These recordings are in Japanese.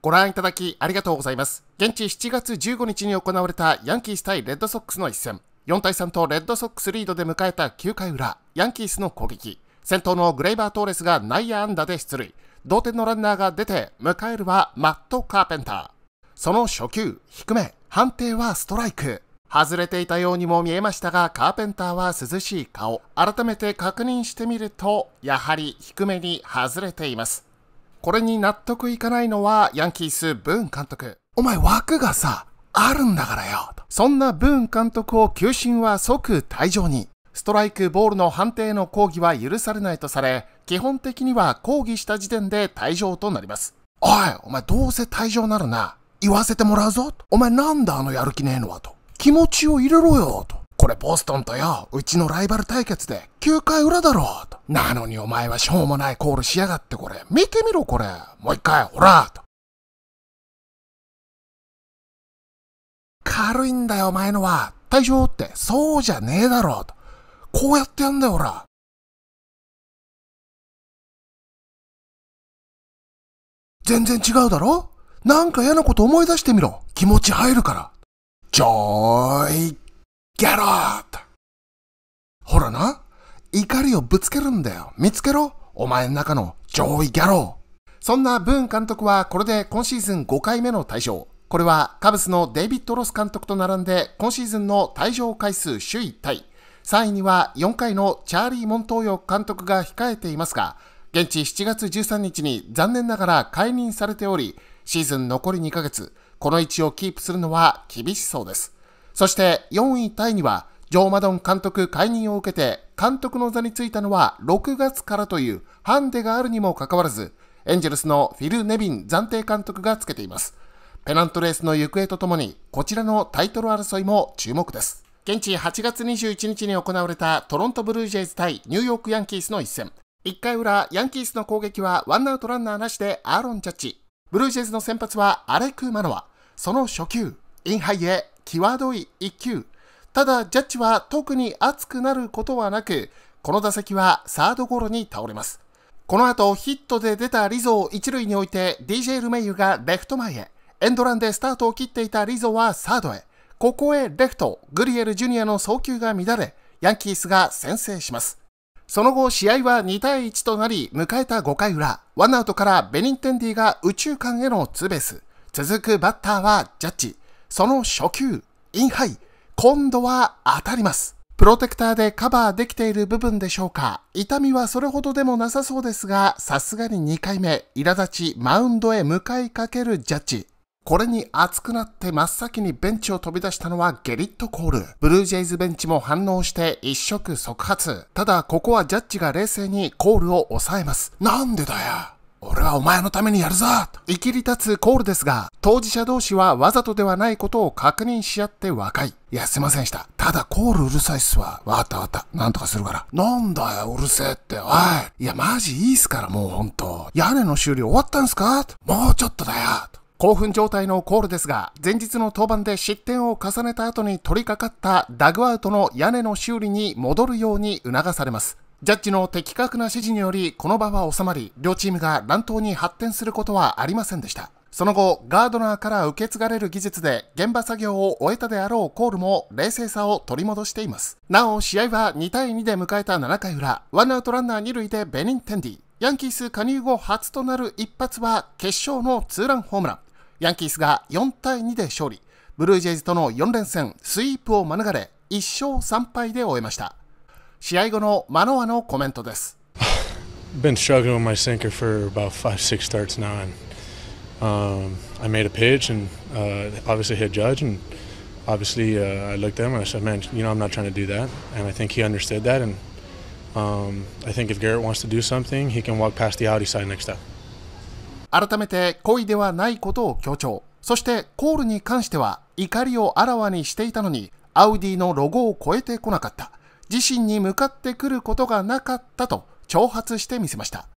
ご覧いただきありがとうございます。現地7月15日に行われたヤンキース対レッドソックスの一戦。4対3とレッドソックスリードで迎えた9回裏、ヤンキースの攻撃。先頭のグレイバー・トーレスが内野安打で出塁。同点のランナーが出て、迎えるはマット・カーペンター。その初球、低め、判定はストライク。外れていたようにも見えましたが、カーペンターは涼しい顔。改めて確認してみると、やはり低めに外れています。これに納得いかないのはヤンキース・ブーン監督。お前枠がさ、あるんだからよ。そんなブーン監督を球審は即退場に。ストライクボールの判定の抗議は許されないとされ、基本的には抗議した時点で退場となります。おい、お前どうせ退場なるな。言わせてもらうぞ。お前なんだあのやる気ねえのはと。気持ちを入れろよと。これボストンとよ、うちのライバル対決で9回裏だろうと。なのにお前はしょうもないコールしやがってこれ。見てみろこれ。もう一回、ほらと。軽いんだよお前のは。大丈夫って、そうじゃねえだろうと。こうやってやんだよほら。全然違うだろなんか嫌なこと思い出してみろ。気持ち入るから。ジョイ Get up! ほらな、怒りをぶつけるんだよ。見つけろお前の中の上位ギャロー。そんなブーン監督はこれで今シーズン5回目の退場。これはカブスのデイビッド・ロス監督と並んで今シーズンの退場回数首位タイ。3位には4回のチャーリー・モントーヨ監督が控えていますが、現地7月13日に残念ながら解任されており、シーズン残り2ヶ月、この位置をキープするのは厳しそうです。そして4位タイには、ジョー・マドン監督解任を受けて、監督の座に就いたのは6月からというハンデがあるにもかかわらず、エンジェルスのフィル・ネビン暫定監督がつけています。ペナントレースの行方とともに、こちらのタイトル争いも注目です。現地8月21日に行われたトロントブルージェイズ対ニューヨークヤンキースの一戦。1回裏、ヤンキースの攻撃はワンアウトランナーなしでアーロン・ジャッジ。ブルージェイズの先発はアレク・マノア。その初球、インハイへ際どい一球。ただ、ジャッジは特に熱くなることはなく、この打席はサードゴロに倒れます。この後、ヒットで出たリゾを一塁に置いて、DJ ルメイユがレフト前へ。エンドランでスタートを切っていたリゾはサードへ。ここへレフト、グリエルジュニアの送球が乱れ、ヤンキースが先制します。その後、試合は2対1となり、迎えた5回裏、ワンアウトからベニンテンディが宇宙間へのツーベース。続くバッターはジャッジ。その初球、インハイ、今度は当たります。プロテクターでカバーできている部分でしょうか痛みはそれほどでもなさそうですが、さすがに2回目、苛立ち、マウンドへ向かいかけるジャッジ。これに熱くなって真っ先にベンチを飛び出したのはゲリット・コール。ブルージェイズベンチも反応して一触即発。ただここはジャッジが冷静にコールを抑えます。なんでだよ俺はお前のためにやるぞと。生きり立つコールですが、当事者同士はわざとではないことを確認し合って和解。いや、すいませんでした。ただコールうるさいっすわ。わかったわかった。なんとかするから。なんだよ、うるせえって。おい。いや、マジいいっすからもうほんと。屋根の修理終わったんすかもうちょっとだよ。興奮状態のコールですが、前日の登板で失点を重ねた後に取り掛かったダグアウトの屋根の修理に戻るように促されます。ジャッジの的確な指示により、この場は収まり、両チームが乱闘に発展することはありませんでした。その後、ガードナーから受け継がれる技術で現場作業を終えたであろうコールも冷静さを取り戻しています。なお、試合は2対2で迎えた7回裏、ワンアウトランナー2塁でベニンテンディ。ヤンキース加入後初となる一発は決勝のツーランホームラン。ヤンキースが4対2で勝利。ブルージェイズとの4連戦、スイープを免れ、1勝3敗で終えました。試合後のマノアのコメントです。Been struggling with my sinker for about five, six starts now, and um, I made a pitch and uh, obviously hit Judge, and obviously uh, I looked at him and I said, "Man, you know I'm not trying to do that," and I think he understood that, and um, I think if Garrett wants to do something, he can walk past the Audi side next up. 改めて故意ではないことを強調。そしてコールに関しては怒りをあらわにしていたのにアウディのロゴを超えてこなかった。自身に向かってくることがなかったと挑発してみせました。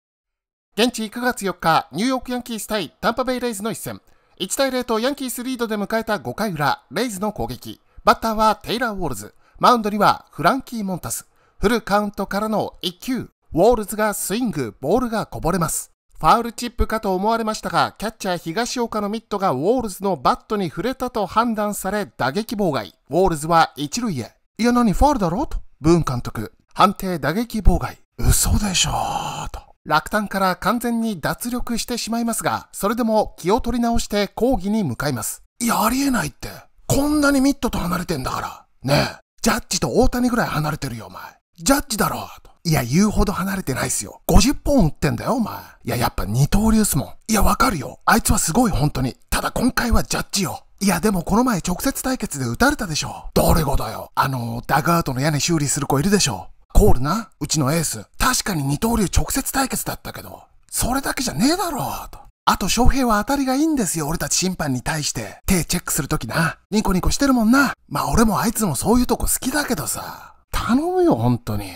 現地9月4日、ニューヨークヤンキース対タンパベイレイズの一戦。1対0とヤンキースリードで迎えた5回裏、レイズの攻撃。バッターはテイラー・ウォールズ。マウンドにはフランキー・モンタス。フルカウントからの1球。ウォールズがスイング、ボールがこぼれます。ファウルチップかと思われましたが、キャッチャー東岡のミットがウォールズのバットに触れたと判断され打撃妨害。ウォールズは1塁へ。いや何ファウルだろとブーン監督、判定打撃妨害、嘘でしょーと。落胆から完全に脱力してしまいますが、それでも気を取り直して抗議に向かいます。いや、ありえないって。こんなにミットと離れてんだから。ねえ、ジャッジと大谷ぐらい離れてるよ、お前。ジャッジだろと。いや、言うほど離れてないっすよ。50本打ってんだよ、お前。いや、やっぱ二刀流っすもん。いや、わかるよ。あいつはすごい、本当に。ただ今回はジャッジよ。いや、でもこの前直接対決で撃たれたでしょ。誰がだよ。あの、ダグアウトの屋根修理する子いるでしょ。コールな。うちのエース。確かに二刀流直接対決だったけど、それだけじゃねえだろう、と。あと、翔平は当たりがいいんですよ、俺たち審判に対して。手チェックするときな。ニコニコしてるもんな。まあ俺もあいつもそういうとこ好きだけどさ。頼むよ、本当に。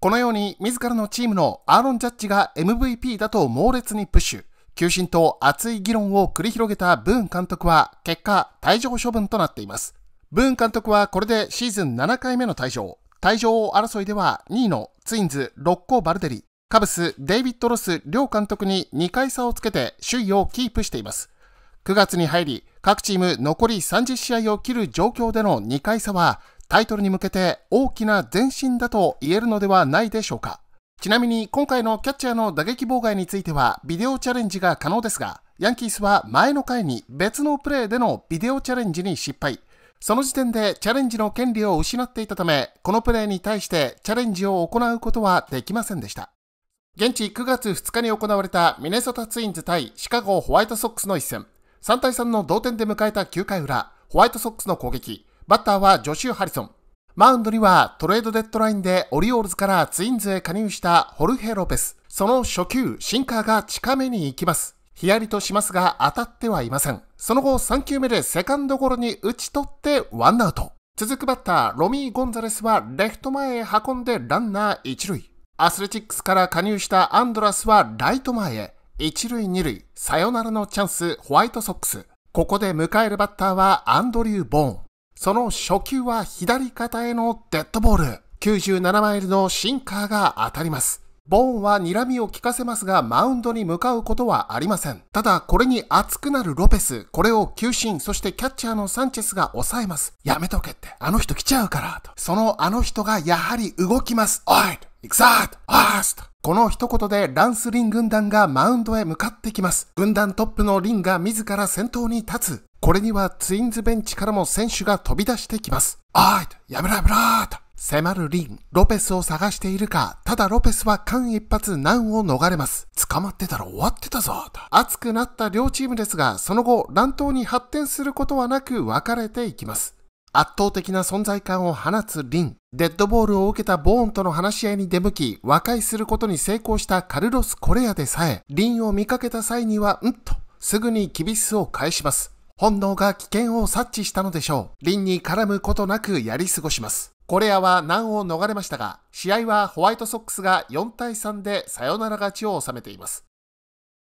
このように、自らのチームのアーロン・ジャッジが MVP だと猛烈にプッシュ。急進と熱い議論を繰り広げたブーン監督は結果退場処分となっています。ブーン監督はこれでシーズン7回目の退場。退場争いでは2位のツインズ、ロッコ・バルデリ、カブス、デイビッド・ロス両監督に2回差をつけて首位をキープしています。9月に入り、各チーム残り30試合を切る状況での2回差は、タイトルに向けて大きな前進だと言えるのではないでしょうか。ちなみに今回のキャッチャーの打撃妨害についてはビデオチャレンジが可能ですが、ヤンキースは前の回に別のプレーでのビデオチャレンジに失敗。その時点でチャレンジの権利を失っていたため、このプレーに対してチャレンジを行うことはできませんでした。現地9月2日に行われたミネソタツインズ対シカゴホワイトソックスの一戦。3対3の同点で迎えた9回裏、ホワイトソックスの攻撃。バッターはジョシュ・ハリソン。マウンドにはトレードデッドラインでオリオールズからツインズへ加入したホルヘ・ロペス。その初球、シンカーが近めに行きます。ヒヤリとしますが当たってはいません。その後3球目でセカンドゴロに打ち取ってワンアウト。続くバッター、ロミー・ゴンザレスはレフト前へ運んでランナー1塁。アスレチックスから加入したアンドラスはライト前へ。1塁2塁、サヨナラのチャンス、ホワイトソックス。ここで迎えるバッターはアンドリュー・ボーン。その初球は左肩へのデッドボール。97マイルのシンカーが当たります。ボーンは睨みを効かせますが、マウンドに向かうことはありません。ただ、これに熱くなるロペス、これを球審、そしてキャッチャーのサンチェスが抑えます。やめとけって、あの人来ちゃうから、と。そのあの人がやはり動きます。おい行くぞアースとこの一言でランス・リン軍団がマウンドへ向かってきます。軍団トップのリンが自ら先頭に立つ。これにはツインズベンチからも選手が飛び出してきます。あーいと、やめろやめろーと。迫るリン、ロペスを探しているか、ただロペスは間一髪難を逃れます。捕まってたら終わってたぞ、と。熱くなった両チームですが、その後、乱闘に発展することはなく別れていきます。圧倒的な存在感を放つリン、デッドボールを受けたボーンとの話し合いに出向き、和解することに成功したカルロス・コレアでさえ、リンを見かけた際には、うんと、すぐにキビスを返します。本能が危険を察知したのでしょう。輪に絡むことなくやり過ごします。コレアは難を逃れましたが、試合はホワイトソックスが4対3でサヨナラ勝ちを収めています。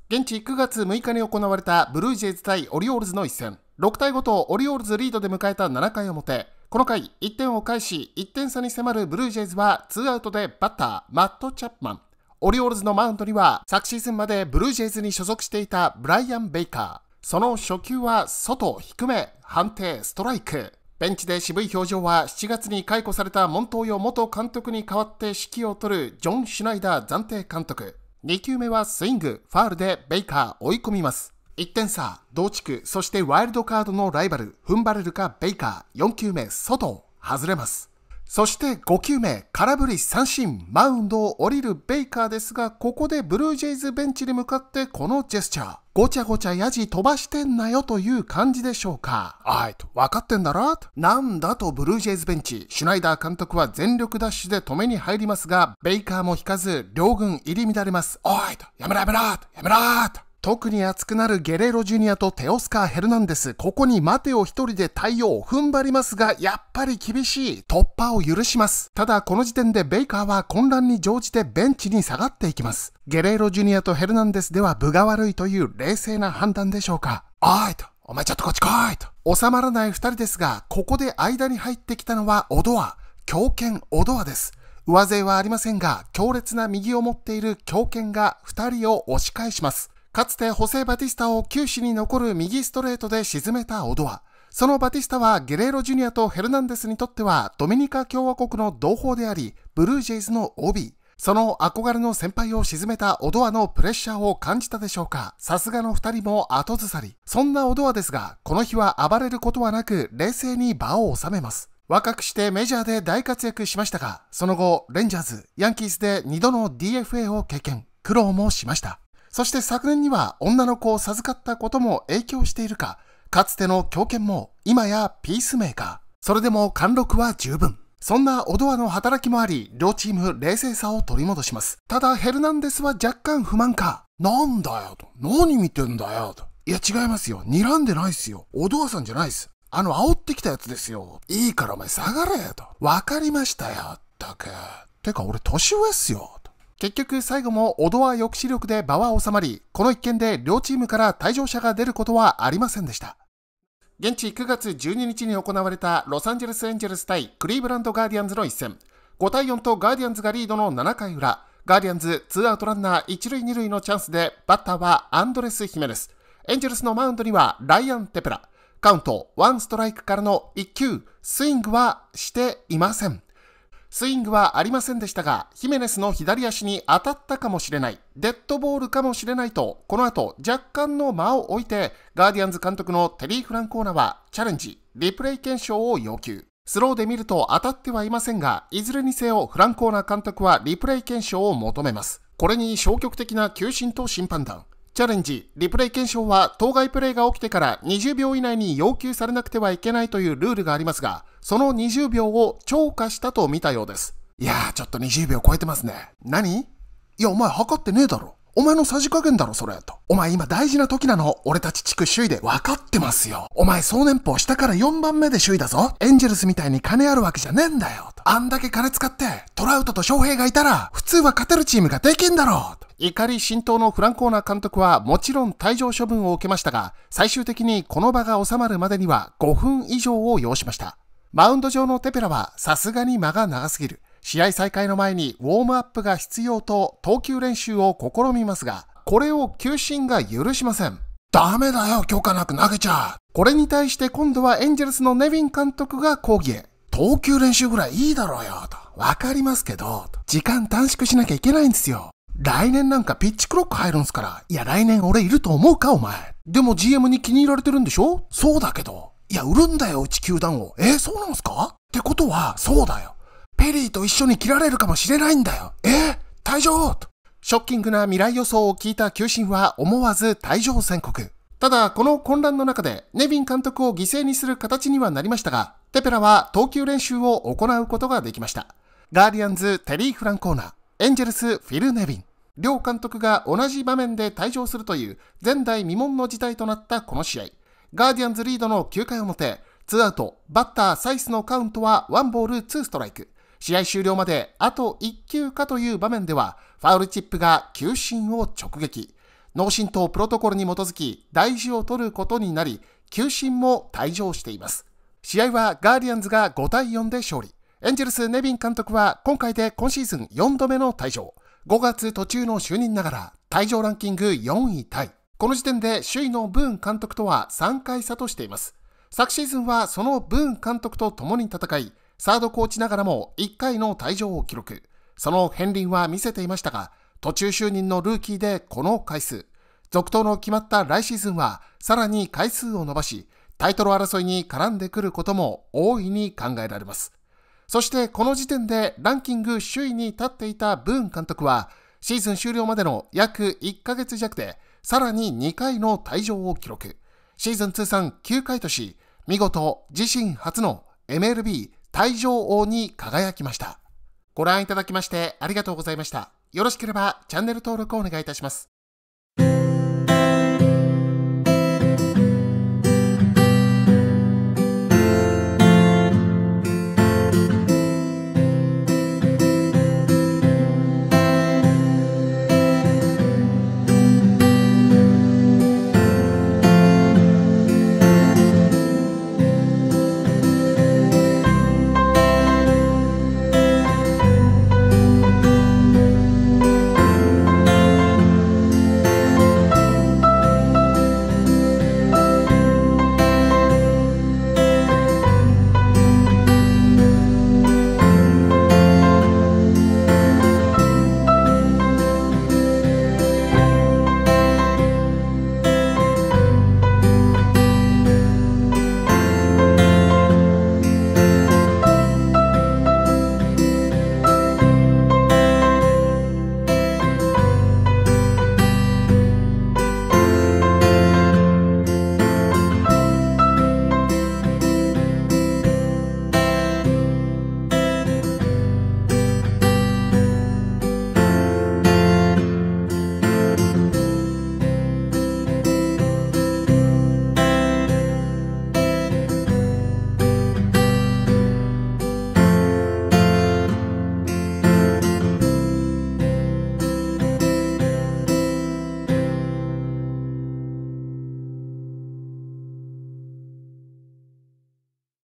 現地9月6日に行われたブルージェイズ対オリオールズの一戦。6対5とオリオールズリードで迎えた7回表。この回、1点を返し、1点差に迫るブルージェイズは、ツーアウトでバッター、マット・チャップマン。オリオールズのマウンドには、昨シーズンまでブルージェイズに所属していたブライアン・ベイカー。その初球は外低め判定ストライクベンチで渋い表情は7月に解雇されたモントーヨ元監督に代わって指揮を執るジョン・シュナイダー暫定監督2球目はスイングファールでベイカー追い込みます1点差同地区そしてワイルドカードのライバル踏ん張れるかベイカー4球目外外れますそして5球目、空振り三振、マウンドを降りるベイカーですが、ここでブルージェイズベンチに向かってこのジェスチャー。ごちゃごちゃやじ飛ばしてんなよという感じでしょうか。あいと、分かってんだろなんだとブルージェイズベンチ、シュナイダー監督は全力ダッシュで止めに入りますが、ベイカーも引かず、両軍入り乱れます。おいと、やめろやめろやめろと。特に熱くなるゲレーロジュニアとテオスカー・ヘルナンデス、ここにマテオ一人で対応、踏ん張りますが、やっぱり厳しい、突破を許します。ただ、この時点でベイカーは混乱に乗じてベンチに下がっていきます。ゲレーロジュニアとヘルナンデスでは分が悪いという冷静な判断でしょうか。おいと、お前ちょっとこっち来いと。収まらない二人ですが、ここで間に入ってきたのはオドア、狂犬オドアです。上背はありませんが、強烈な右を持っている狂犬が二人を押し返します。かつてホセ・バティスタを球史に残る右ストレートで沈めたオドア。そのバティスタはゲレーロジュニアとヘルナンデスにとってはドミニカ共和国の同胞であり、ブルージェイズの OB。その憧れの先輩を沈めたオドアのプレッシャーを感じたでしょうかさすがの二人も後ずさり。そんなオドアですが、この日は暴れることはなく冷静に場を収めます。若くしてメジャーで大活躍しましたが、その後、レンジャーズ、ヤンキースで2度の DFA を経験、苦労もしました。そして昨年には女の子を授かったことも影響しているか、かつての狂犬も今やピースメーカー。それでも貫禄は十分。そんなオドアの働きもあり、両チーム冷静さを取り戻します。ただヘルナンデスは若干不満か。なんだよと。何見てんだよと。いや違いますよ。睨んでないっすよ。オドアさんじゃないっす。あの煽ってきたやつですよ。いいからお前下がれと。わかりましたよ。ったく。てか俺年上っすよ。結局最後もオドア抑止力で場は収まり、この一件で両チームから退場者が出ることはありませんでした。現地9月12日に行われたロサンゼルスエンジェルス対クリーブランドガーディアンズの一戦。5対4とガーディアンズがリードの7回裏、ガーディアンズ2アウトランナー1塁2塁のチャンスでバッターはアンドレス・ヒメレス。エンジェルスのマウンドにはライアン・テプラ。カウント1ストライクからの1球、スイングはしていません。スイングはありませんでしたが、ヒメネスの左足に当たったかもしれない、デッドボールかもしれないと、この後若干の間を置いて、ガーディアンズ監督のテリー・フランコーナはチャレンジ、リプレイ検証を要求。スローで見ると当たってはいませんが、いずれにせよフランコーナ監督はリプレイ検証を求めます。これに消極的な球審と審判団。チャレンジ、リプレイ検証は当該プレイが起きてから20秒以内に要求されなくてはいけないというルールがありますが、その20秒を超過したと見たようです。いやー、ちょっと20秒超えてますね。何いや、お前測ってねえだろ。お前のさじ加減だろ、それ、と。お前今大事な時なの。俺たち地区首位で分かってますよ。お前総年俸下から4番目で首位だぞ。エンジェルスみたいに金あるわけじゃねえんだよ。あんだけ金使って、トラウトと翔平がいたら、普通は勝てるチームができんだろう怒り浸透のフランコーナー監督はもちろん退場処分を受けましたが、最終的にこの場が収まるまでには5分以上を要しました。マウンド上のテペラはさすがに間が長すぎる。試合再開の前にウォームアップが必要と投球練習を試みますが、これを球審が許しません。ダメだよ、許可なく投げちゃう。これに対して今度はエンジェルスのネビン監督が抗議へ。投球練習ぐらいいいだろうよ、と。わかりますけど、と時間短縮しなきゃいけないんですよ。来年なんかピッチクロック入るんすから。いや、来年俺いると思うか、お前。でも GM に気に入られてるんでしょそうだけど。いや、売るんだよ、うち球団を。えー、そうなんすかってことは、そうだよ。ペリーと一緒に切られるかもしれないんだよ。えー、退場と。ショッキングな未来予想を聞いた球審は思わず退場宣告。ただ、この混乱の中で、ネビン監督を犠牲にする形にはなりましたが、テペラは投球練習を行うことができました。ガーディアンズ、テリー・フランコーナ、ー、エンジェルス、フィル・ネビン。両監督が同じ場面で退場するという前代未聞の事態となったこの試合。ガーディアンズリードの9回表、ツーアウト、バッターサイスのカウントはワンボールツーストライク。試合終了まであと1球かという場面では、ファウルチップが球審を直撃。脳震盪プロトコルに基づき大事を取ることになり、球審も退場しています。試合はガーディアンズが5対4で勝利。エンジェルスネビン監督は今回で今シーズン4度目の退場。5月途中の就任ながら退場ランキング4位タイ。この時点で首位のブーン監督とは3回差としています。昨シーズンはそのブーン監督と共に戦い、サードコーチながらも1回の退場を記録。その片鱗は見せていましたが、途中就任のルーキーでこの回数。続投の決まった来シーズンは、さらに回数を伸ばし、タイトル争いに絡んでくることも大いに考えられます。そしてこの時点でランキング首位に立っていたブーン監督は、シーズン終了までの約1ヶ月弱で、さらに2回の退場を記録。シーズン通算9回とし、見事自身初の MLB 退場王に輝きました。ご覧いただきましてありがとうございました。よろしければチャンネル登録をお願いいたします。